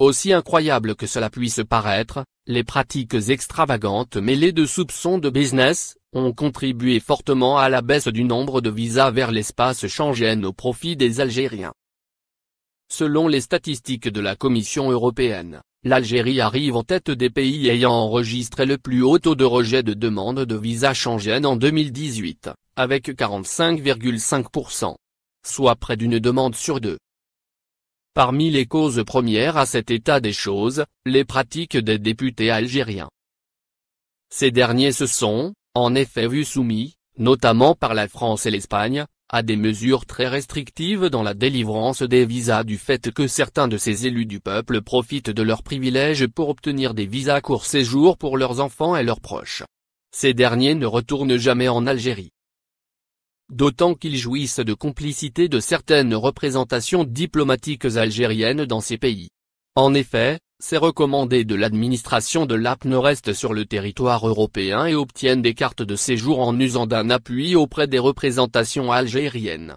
Aussi incroyable que cela puisse paraître, les pratiques extravagantes mêlées de soupçons de business, ont contribué fortement à la baisse du nombre de visas vers l'espace Schengen au profit des Algériens. Selon les statistiques de la Commission européenne, l'Algérie arrive en tête des pays ayant enregistré le plus haut taux de rejet de demande de visa Schengen en 2018, avec 45,5%. Soit près d'une demande sur deux. Parmi les causes premières à cet état des choses, les pratiques des députés algériens. Ces derniers se sont, en effet vus soumis, notamment par la France et l'Espagne, à des mesures très restrictives dans la délivrance des visas du fait que certains de ces élus du peuple profitent de leurs privilèges pour obtenir des visas court séjour pour leurs enfants et leurs proches. Ces derniers ne retournent jamais en Algérie d'autant qu'ils jouissent de complicité de certaines représentations diplomatiques algériennes dans ces pays. En effet, ces recommandés de l'administration de l'APNE restent sur le territoire européen et obtiennent des cartes de séjour en usant d'un appui auprès des représentations algériennes.